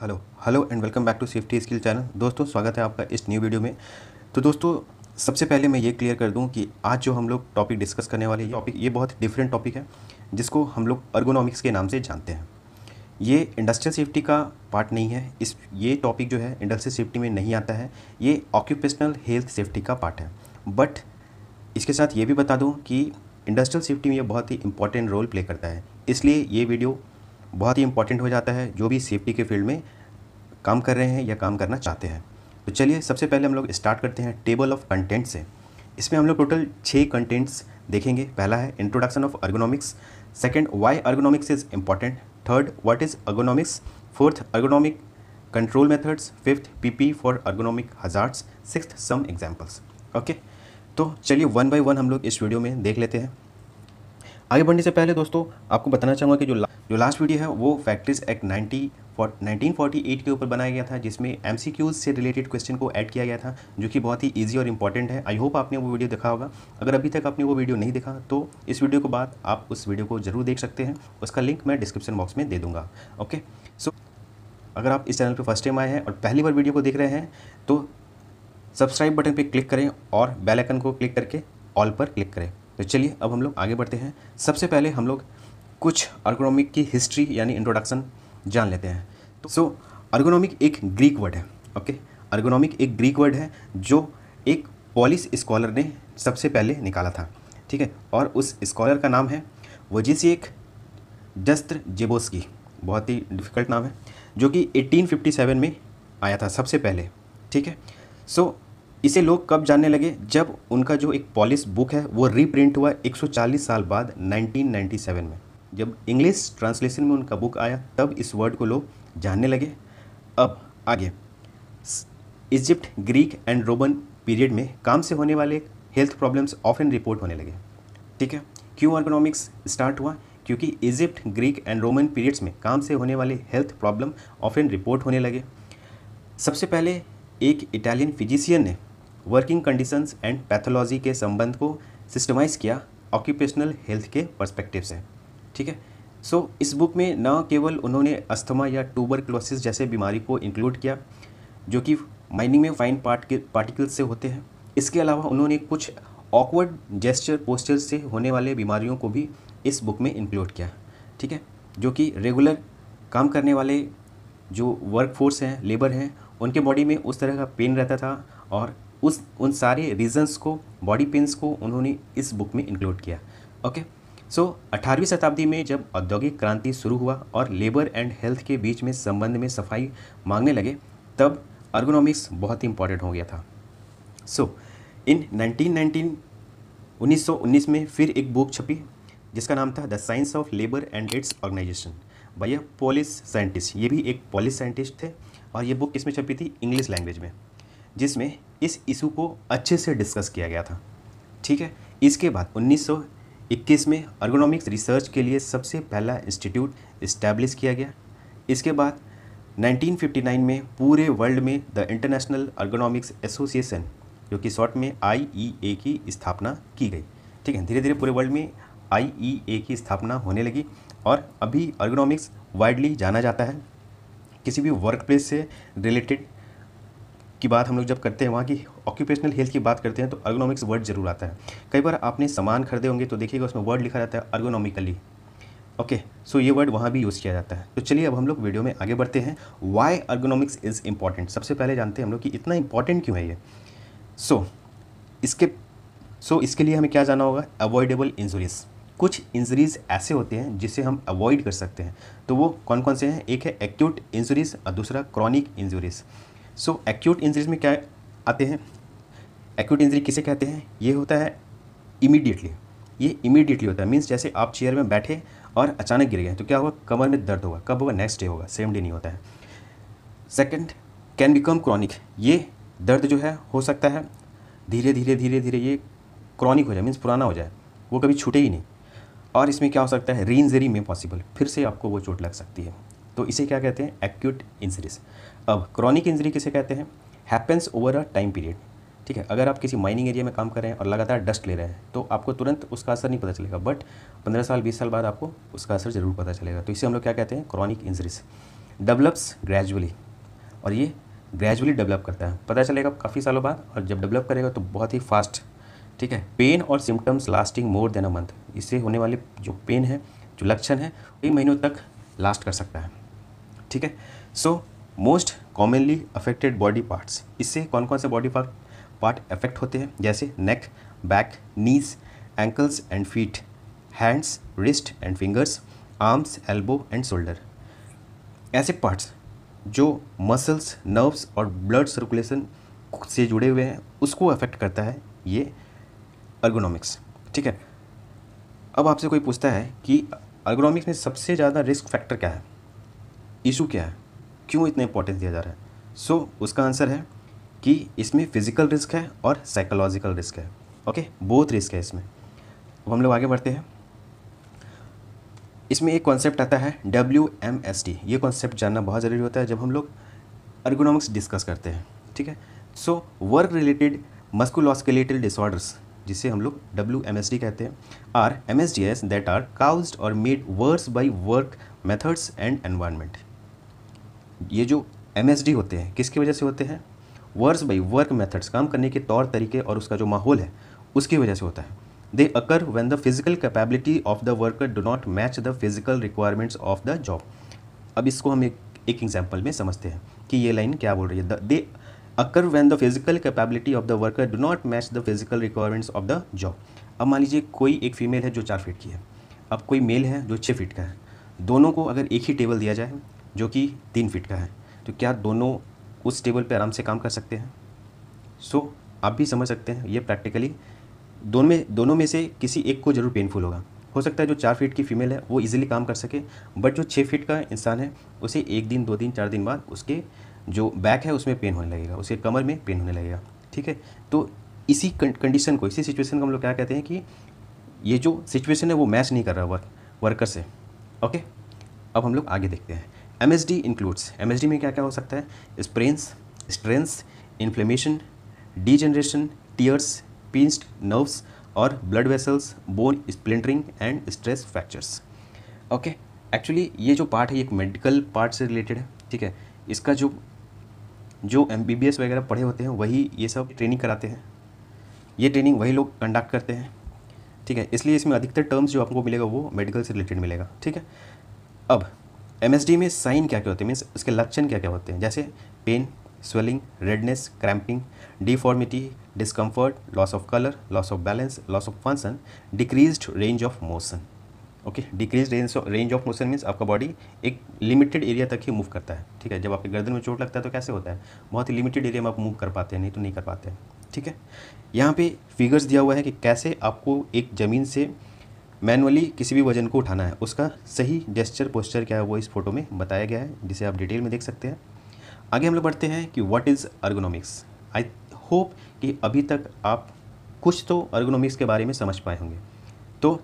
hello hello and welcome back to safety skill channel दोस्तों स्वागत है आपका इस न्यू वीडियो में तो दोस्तों सबसे पहले मैं ये क्लियर कर दूं कि आज जो हम लोग टॉपिक डिस्कस करने वाले ये टॉपिक ये बहुत डिफरेंट टॉपिक है जिसको हम लोग अर्गोनॉमिक्स के नाम से जानते हैं ये इंडस्ट्रियल सेफ्टी का पार्ट नहीं है इस ये टॉपिक जो है इंडस्ट्रियल सेफ्टी में नहीं आता है ये ऑक्यूपेशनल हेल्थ सेफ्टी का पार्ट है बट इसके साथ ये भी बता दूँ कि इंडस्ट्रियल सेफ्टी में ये बहुत ही इंपॉर्टेंट रोल प्ले करता है इसलिए ये वीडियो बहुत ही इंपॉर्टेंट हो जाता है जो भी सेफ्टी के फील्ड में काम कर रहे हैं या काम करना चाहते हैं तो चलिए सबसे पहले हम लोग स्टार्ट करते हैं टेबल ऑफ कंटेंट से इसमें हम लोग टोटल छः कंटेंट्स देखेंगे पहला है introduction of ergonomics second why ergonomics is important third what is ergonomics fourth ergonomic control methods fifth PP for ergonomic hazards six some examples okay तो चलिए वन बाय वन हम लोग इस वीडियो में देख लेते हैं आगे बढ़ने से पहले दोस्तों आपको बताना चाहूँगा कि जो ला, जो लास्ट वीडियो है वो factories act ninety nineteen forty eight के ऊपर बनाया गया था जिसमें एम से रिलेटेड क्वेश्चन को ऐड किया गया था जो कि बहुत ही ईजी और इंपॉर्टेंट है आई होप आपने वो वीडियो देखा होगा अगर अभी तक आपने वो वीडियो नहीं देखा तो इस वीडियो के बाद आप उस वीडियो को जरूर देख सकते हैं उसका लिंक मैं डिस्क्रिप्शन बॉक्स में दे दूँगा ओके सो अगर आप इस चैनल पर फर्स्ट टाइम आए हैं और पहली बार वीडियो को देख रहे हैं तो सब्सक्राइब बटन पर क्लिक करें और बेलाइकन को क्लिक करके ऑल पर क्लिक करें तो चलिए अब हम लोग आगे बढ़ते हैं सबसे पहले हम लोग कुछ अर्गोनॉमिक की हिस्ट्री यानी इंट्रोडक्शन जान लेते हैं तो सो अर्गोनॉमिक एक ग्रीक वर्ड है ओके अर्गोनॉमिक एक ग्रीक वर्ड है जो एक पॉलिस स्कॉलर ने सबसे पहले निकाला था ठीक है और उस स्कॉलर का नाम है एक जस्त्र जेबोस्की बहुत ही डिफ़िकल्ट नाम है जो कि 1857 में आया था सबसे पहले ठीक है सो so, इसे लोग कब जानने लगे जब उनका जो एक पॉलिस बुक है वो रीप्रिंट हुआ 140 साल बाद 1997 में जब इंग्लिश ट्रांसलेशन में उनका बुक आया तब इस वर्ड को लोग जानने लगे अब आगे Egypt Greek and Roman period में काम से होने वाले हेल्थ प्रॉब्लम्स ऑफन रिपोर्ट होने लगे ठीक है क्यों इकोनॉमिक्स स्टार्ट हुआ क्योंकि Egypt Greek and Roman periods में काम से होने वाले हेल्थ प्रॉब्लम ऑफन रिपोर्ट होने लगे सबसे पहले एक इटालियन फिजिशियन ने वर्किंग कंडीशंस एंड पैथोलॉजी के संबंध को सिस्टमाइज़ किया ऑक्यूपेशनल हेल्थ के परस्पेक्टिव से ठीक है सो so, इस बुक में न केवल उन्होंने अस्थमा या टूबर क्लोसिस जैसे बीमारी को इंक्लूड किया जो कि माइनिंग में फाइन पार्ट पार्टिकल्स से होते हैं इसके अलावा उन्होंने कुछ ऑकवर्ड जेस्चर पोस्टर से होने वाले बीमारियों को भी इस बुक में इंक्लूड किया ठीक है जो कि रेगुलर काम करने वाले जो वर्क हैं लेबर हैं उनके बॉडी में उस तरह का पेन रहता था और उस उन सारे रीजन्स को बॉडी पेंस को उन्होंने इस बुक में इंक्लूड किया ओके सो so, शताब्दी में जब औद्योगिक क्रांति शुरू हुआ और लेबर एंड हेल्थ के बीच में संबंध में सफाई मांगने लगे तब अर्गोनॉमिक्स बहुत ही इंपॉर्टेंट हो गया था सो so, इन 1919 1919 में फिर एक बुक छपी जिसका नाम था the science of labour and its organisation by a Polish scientist ये भी एक पोलिस साइंटिस्ट थे और ये बुक किस में छपी थी इंग्लिश लैंग्वेज में जिसमें इस इशू को अच्छे से डिस्कस किया गया था ठीक है इसके बाद 1921 में अर्गोनॉमिक्स रिसर्च के लिए सबसे पहला इंस्टीट्यूट इस्टेब्लिश किया गया इसके बाद 1959 में पूरे वर्ल्ड में द इंटरनेशनल अर्गोनॉमिक्स एसोसिएशन जो कि शॉर्ट में आई e की स्थापना की गई ठीक है धीरे धीरे पूरे वर्ल्ड में आई e की स्थापना होने लगी और अभी अर्गोनॉमिक्स वाइडली जाना जाता है किसी भी वर्क प्लेस से रिलेटेड की बात हम लोग जब करते हैं वहाँ की ऑक्यूपेशनल हेल्थ की बात करते हैं तो अर्गोनॉमिक्स वर्ड जरूर आता है कई बार आपने सामान खरीदे होंगे तो देखिएगा उसमें वर्ड लिखा रहता है अर्गोनॉमिकली ओके सो ये वर्ड वहाँ भी यूज़ किया जाता है तो चलिए अब हम लोग वीडियो में आगे बढ़ते हैं वाई अर्गोनॉमिक्स इज़ इम्पॉर्टेंट सबसे पहले जानते हैं हम लोग कि इतना इंपॉर्टेंट क्यों है ये सो so, इसके सो so, इसके लिए हमें क्या जाना होगा अवॉइडेबल इंजरीज कुछ इंजरीज ऐसे होते हैं जिसे हम अवॉइड कर सकते हैं तो वो कौन कौन से हैं एक है एक्यूट इंजरीज और दूसरा chronic injuries so acute injuries में क्या आते हैं एक्यूट इंजरी किसे कहते हैं ये होता है इमीडिएटली ये इमीडिएटली होता है मीन्स जैसे आप चेयर में बैठे और अचानक गिर गए तो क्या होगा कमर में दर्द होगा कब होगा नेक्स्ट डे होगा सेम डे नहीं होता है सेकंड कैन बिकम क्रॉनिक ये दर्द जो है हो सकता है धीरे धीरे धीरे धीरे ये क्रॉनिक हो जाए मीन्स पुराना हो जाए वो कभी छूटे ही नहीं और इसमें क्या हो सकता है री इंजरी में पॉसिबल फिर से आपको वो चोट लग सकती है तो इसे क्या कहते हैं एक्यूट इंजरीज अब क्रॉनिक इंजरी किसे कहते हैं happens over a time period ठीक है अगर आप किसी माइनिंग एरिया में काम कर रहे हैं और लगातार डस्ट ले रहे हैं तो आपको तुरंत उसका असर नहीं पता चलेगा बट पंद्रह साल बीस साल बाद आपको उसका असर ज़रूर पता चलेगा तो इसे हम लोग क्या कहते हैं क्रॉनिक इंजरीज डेवलप्स ग्रेजुअली और ये ग्रेजुअली डेवलप करता है पता चलेगा काफ़ी सालों बाद और जब डेवलप करेगा तो बहुत ही फास्ट ठीक है पेन और symptoms lasting more than a month इससे होने वाले जो पेन है जो लक्षण है कई महीनों तक लास्ट कर सकता है ठीक है so so, most commonly affected body parts इससे कौन कौन से बॉडी पार्ट पार्ट अफेक्ट होते हैं जैसे neck back knees ankles and feet hands wrist and fingers arms elbow and shoulder ऐसे पार्ट्स जो मसल्स नर्व्स और ब्लड सर्कुलेशन से जुड़े हुए हैं उसको अफेक्ट करता है ये अर्गोनॉमिक्स ठीक है अब आपसे कोई पूछता है कि अर्गोनॉमिक्स में सबसे ज़्यादा रिस्क फैक्टर क्या है इशू क्या है क्यों इतना इंपॉर्टेंस दिया जा रहा है सो so, उसका आंसर है कि इसमें फिजिकल रिस्क है और साइकोलॉजिकल रिस्क है ओके बोथ रिस्क है इसमें अब हम लोग आगे बढ़ते हैं इसमें एक कॉन्सेप्ट आता है डब्ल्यू एम एस टी ये कॉन्सेप्ट जानना बहुत ज़रूरी होता है जब हम लोग अर्गोनॉमिक्स डिस्कस करते हैं ठीक है so work related musculoskeletal disorders जिसे हम लोग डब्ल्यू एम एस डी कहते हैं R M S D S that are caused और made worse by work methods and environment ये जो एम होते हैं किसकी वजह से होते हैं वर्स बाई वर्क मेथड्स काम करने के तौर तरीके और उसका जो माहौल है उसकी वजह से होता है they occur when the physical capability of the worker do not match the physical requirements of the job अब इसको हम एक एक एग्जाम्पल में समझते हैं कि ये लाइन क्या बोल रही है they occur when the physical capability of the worker do not match the physical requirements of the job अब मान लीजिए कोई एक फीमेल है जो चार फीट की है अब कोई मेल है जो छः फीट का है दोनों को अगर एक ही टेबल दिया जाए जो कि तीन फीट का है तो क्या दोनों उस टेबल पर आराम से काम कर सकते हैं सो so, आप भी समझ सकते हैं ये प्रैक्टिकली दोनों में दोनों में से किसी एक को ज़रूर पेनफुल होगा हो सकता है जो चार फीट की फीमेल है वो इजीली काम कर सके बट जो छः फीट का इंसान है उसे एक दिन दो दिन चार दिन बाद उसके जो बैक है उसमें पेन होने लगेगा उसके कमर में पेन होने लगेगा ठीक है तो इसी कंडीशन को इसी सिचुएशन को हम लोग क्या कहते हैं कि ये जो सिचुएशन है वो मैच नहीं कर रहा वर्क वर्कर से ओके अब हम लोग आगे देखते हैं M S D includes M S D में क्या क्या हो सकता है sprains strains inflammation degeneration tears pinched nerves और blood vessels bone splintering and stress fractures okay actually ये जो पार्ट है एक मेडिकल पार्ट से रिलेटेड है ठीक है इसका जो जो एम बी बी एस वगैरह पढ़े होते हैं वही ये सब ट्रेनिंग कराते हैं ये ट्रेनिंग वही लोग कंडक्ट करते हैं ठीक है इसलिए इसमें अधिकतर टर्म्स जो आपको मिलेगा वो मेडिकल से रिलेटेड मिलेगा ठीक है अब एम में साइन क्या क्या होते हैं मीन्स उसके लक्षण क्या क्या होते हैं जैसे pain swelling redness cramping deformity discomfort loss of colour loss of balance loss of function decrease range of motion okay decrease range range of motion means आपका बॉडी एक लिमिटेड एरिया तक ही मूव करता है ठीक है जब आपके गर्दन में चोट लगता है तो कैसे होता है बहुत ही लिमिटेड एरिया में आप मूव कर पाते हैं नहीं तो नहीं कर पाते हैं ठीक है यहाँ पे फिगर्स दिया हुआ है कि कैसे आपको एक ज़मीन से मैनुअली किसी भी वजन को उठाना है उसका सही जेस्चर पोस्चर क्या है वो इस फोटो में बताया गया है जिसे आप डिटेल में देख सकते हैं आगे हम लोग बढ़ते हैं कि what is ergonomics I hope कि अभी तक आप कुछ तो अर्गोनॉमिक्स के बारे में समझ पाए होंगे तो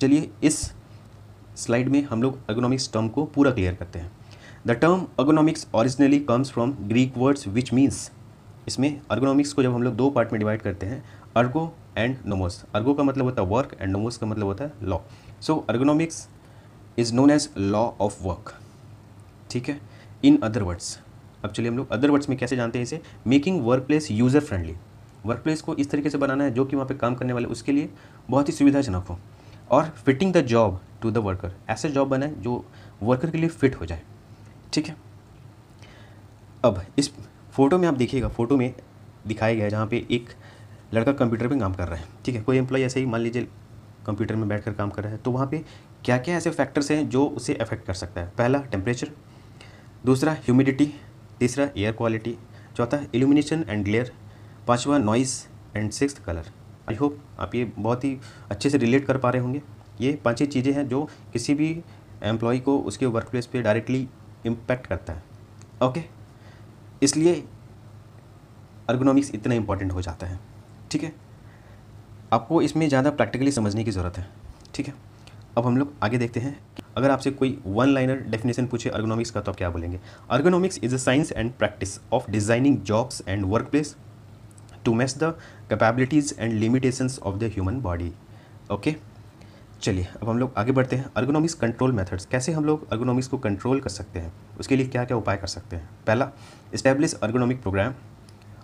चलिए इस स्लाइड में हम लोग अर्गोनॉमिक्स टर्म को पूरा क्लियर करते हैं the term ergonomics originally comes from Greek words which means इसमें अर्गोनॉमिक्स को जब हम लोग दो पार्ट में डिवाइड करते हैं अर्गो एंड नोमोस अर्गो का मतलब होता है वर्क एंड नोमोस का मतलब होता है law so ergonomics is known as law of work ठीक है इन अदर वर्ड्स अब चलिए हम लोग अदर वर्ड्स में कैसे जानते हैं इसे making workplace user friendly workplace को इस तरीके से बनाना है जो कि वहाँ पे काम करने वाले उसके लिए बहुत ही सुविधाजनक हो और fitting the job to the worker ऐसे जॉब बनाए जो वर्कर के लिए फिट हो जाए ठीक है अब इस फोटो में आप देखिएगा फोटो में दिखाया गया है जहाँ पे एक लड़का कंप्यूटर पे काम कर रहा है ठीक है कोई एम्प्लॉय ऐसे ही मान लीजिए कंप्यूटर में बैठ कर काम कर रहा है तो वहाँ पर क्या क्या ऐसे फैक्टर्स हैं जो उसे अफेक्ट कर सकता है पहला टेम्परेचर दूसरा ह्यूमिडिटी तीसरा एयर क्वालिटी चौथा एल्यूमिनेशन एंड ग्लेयर पाँचवा noise and six colour I hope आप ये बहुत ही अच्छे से रिलेट कर पा रहे होंगे ये पाँच ही चीज़ें हैं जो किसी भी एम्प्लॉय को उसके वर्क प्लेस पर डायरेक्टली इम्पैक्ट करता है ओके इसलिए अर्गोनॉमिक्स इतना इम्पॉर्टेंट हो जाता है ठीक है आपको इसमें ज़्यादा प्रैक्टिकली समझने की ज़रूरत है ठीक है अब हम लोग आगे देखते हैं अगर आपसे कोई वन लाइनर डेफिनेशन पूछे अर्गोनॉमिक्स का तो आप क्या बोलेंगे ergonomics is a science and practice of designing jobs and workplace to match the capabilities and limitation of the human body okay चलिए अब हम लोग आगे बढ़ते हैं अर्गोनॉमिक्स कंट्रोल मेथड्स कैसे हम लोग अर्गोनॉमिक्स को कंट्रोल कर सकते हैं उसके लिए क्या क्या उपाय कर सकते हैं पहला establish ergonomic program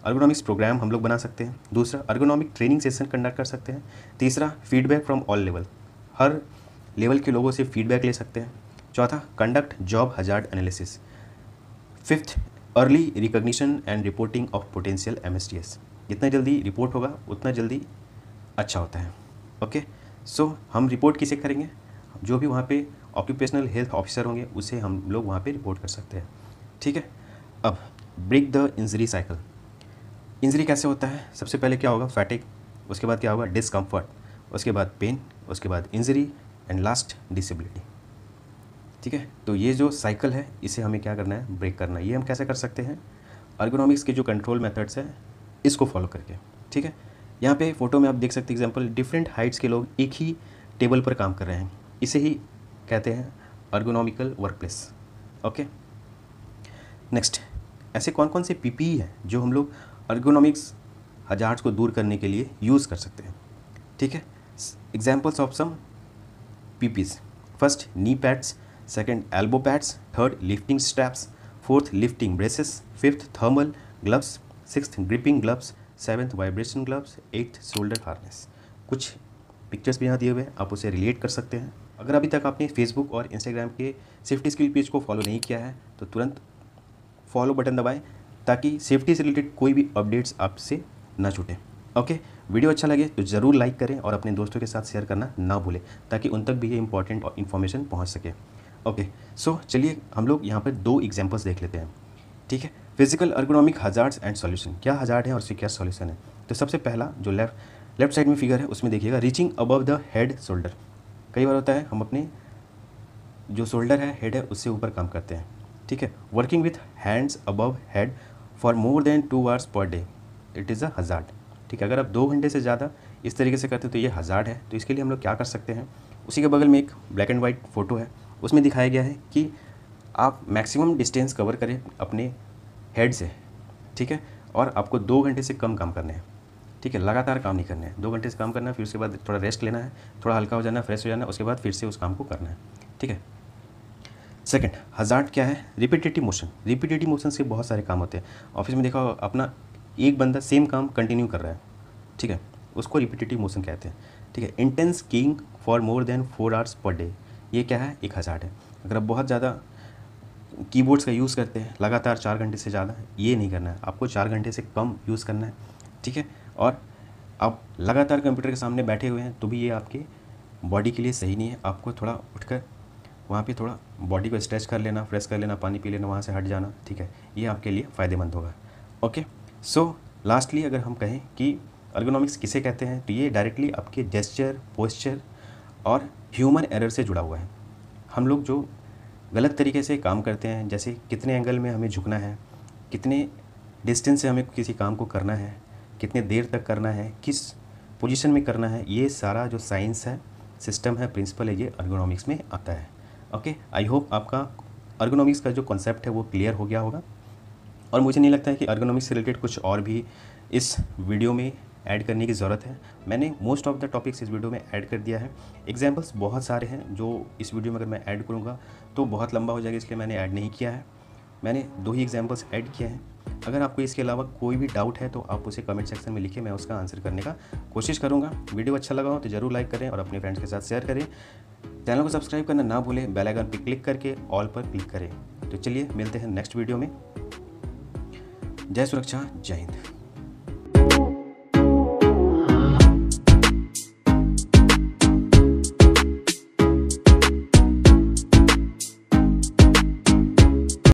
ergonomics program हम लोग बना सकते हैं दूसरा अर्गोनॉमिक ट्रेनिंग सेशन कंडक्ट कर सकते हैं तीसरा फीडबैक फ्रॉम ऑल लेवल हर लेवल के लोगों से फीडबैक ले सकते हैं चौथा conduct job hazard analysis fifth early recognition and reporting of potential M जितना जल्दी रिपोर्ट होगा उतना जल्दी अच्छा होता है ओके सो so, हम रिपोर्ट किसे करेंगे जो भी वहाँ पे ऑक्यूपेशनल हेल्थ ऑफिसर होंगे उसे हम लोग वहाँ पे रिपोर्ट कर सकते हैं ठीक है अब break the injury cycle injury कैसे होता है सबसे पहले क्या होगा फैटिक उसके बाद क्या होगा डिसकम्फर्ट उसके बाद पेन उसके बाद इंजरी एंड लास्ट डिसेबिलिटी ठीक है तो ये जो साइकिल है इसे हमें क्या करना है ब्रेक करना है ये हम कैसे कर सकते हैं अर्गोनॉमिक्स के जो कंट्रोल मेथड्स हैं इसको फॉलो करके ठीक है यहाँ पे फोटो में आप देख सकते एग्जाम्पल डिफरेंट हाइट्स के लोग एक ही टेबल पर काम कर रहे हैं इसे ही कहते हैं ergonomical workplace okay next ऐसे कौन कौन से पीपीई e हैं जो हम लोग अर्गोनॉमिक्स हजार्ड्स को दूर करने के लिए यूज़ कर सकते हैं ठीक है examples of some PPs first knee pads second elbow pads third lifting straps fourth lifting braces fifth thermal gloves six gripping gloves seventh vibration gloves eighth shoulder harness कुछ पिक्चर्स भी यहाँ दिए हुए हैं आप उसे रिलेट कर सकते हैं अगर अभी तक आपने फेसबुक और इंस्टाग्राम के सेफ्टी स्किल पेज को फॉलो नहीं किया है तो तुरंत फॉलो बटन दबाएं ताकि सेफ्टी से रिलेटेड कोई भी अपडेट्स आपसे ना छूटें ओके वीडियो अच्छा लगे तो ज़रूर लाइक करें और अपने दोस्तों के साथ शेयर करना ना भूलें ताकि उन तक भी ये इंपॉर्टेंट इन्फॉर्मेशन पहुँच सके ओके सो चलिए हम लोग यहाँ पर दो एग्जाम्पल्स देख लेते हैं ठीक है physical ergonomic hazards and solution क्या हजार्ड है और उसके क्या सॉल्यूशन है तो सबसे पहला जो लेफ्ट लेफ्ट साइड में फिगर है उसमें देखिएगा reaching above the head shoulder कई बार होता है हम अपने जो शोल्डर है हेड है उससे ऊपर काम करते हैं ठीक है working with hands above head for more than two hours per day it is a hazard ठीक है अगर आप दो घंटे से ज़्यादा इस तरीके से करते हो तो ये हज़ार्ड है तो इसके लिए हम लोग क्या कर सकते हैं उसी के बगल में एक ब्लैक एंड वाइट फ़ोटो है उसमें दिखाया गया है कि आप मैक्सिमम डिस्टेंस कवर करें अपने हेड से ठीक है और आपको दो घंटे से कम काम करने हैं ठीक है लगातार काम नहीं करना है दो घंटे से काम करना है फिर उसके बाद थोड़ा रेस्ट लेना है थोड़ा हल्का हो जाना है फ्रेश हो जाना है उसके बाद फिर से उस काम को करना है ठीक है सेकंड हजार्ड क्या है रिपीटेटिव मोशन रिपीटेटिव मोशन से बहुत सारे काम होते हैं ऑफिस में देखा अपना एक बंदा सेम काम कंटिन्यू कर रहा है ठीक है उसको रिपीटेटिव मोशन कहते हैं ठीक है intense keying for more than four hours per day ये क्या है एक हज़ार है अगर आप बहुत ज़्यादा कीबोर्ड्स का यूज़ करते हैं लगातार चार घंटे से ज़्यादा ये नहीं करना है आपको चार घंटे से कम यूज़ करना है ठीक है और आप लगातार कंप्यूटर के सामने बैठे हुए हैं तो भी ये आपके बॉडी के लिए सही नहीं है आपको थोड़ा उठकर वहाँ पे थोड़ा बॉडी को स्ट्रेच कर लेना फ्रेश कर लेना पानी पी लेना वहाँ से हट जाना ठीक है ये आपके लिए फ़ायदेमंद होगा ओके सो लास्टली अगर हम कहें कि अर्गोनॉमिक्स किसे कहते हैं तो ये डायरेक्टली आपके जेस्चर पोस्चर और ह्यूमन एरर से जुड़ा हुआ है हम लोग जो गलत तरीके से काम करते हैं जैसे कितने एंगल में हमें झुकना है कितने डिस्टेंस से हमें किसी काम को करना है कितने देर तक करना है किस पोजीशन में करना है ये सारा जो साइंस है सिस्टम है प्रिंसिपल है ये अर्गोनॉमिक्स में आता है ओके आई होप आपका अर्गोनॉमिक्स का जो कॉन्सेप्ट है वो क्लियर हो गया होगा और मुझे नहीं लगता है कि अर्गोनॉमिक्स से रिलेटेड कुछ और भी इस वीडियो में ऐड करने की ज़रूरत है मैंने मोस्ट ऑफ द टॉपिक्स इस वीडियो में ऐड कर दिया है एग्जाम्पल्स बहुत सारे हैं जो इस वीडियो में अगर मैं ऐड करूँगा तो बहुत लंबा हो जाएगा इसलिए मैंने ऐड नहीं किया है मैंने दो ही एग्जाम्पल्स ऐड किए हैं अगर आपको इसके अलावा कोई भी डाउट है तो आप उसे कमेंट सेक्शन में लिखे मैं उसका आंसर करने का कोशिश करूँगा वीडियो अच्छा लगा हो तो ज़रूर लाइक करें और अपने फ्रेंड्स के साथ शेयर करें चैनल को सब्सक्राइब करना ना भूलें बेल आइकन पर क्लिक करके ऑल पर क्लिक करें तो चलिए मिलते हैं नेक्स्ट वीडियो में जय सुरक्षा जय हिंद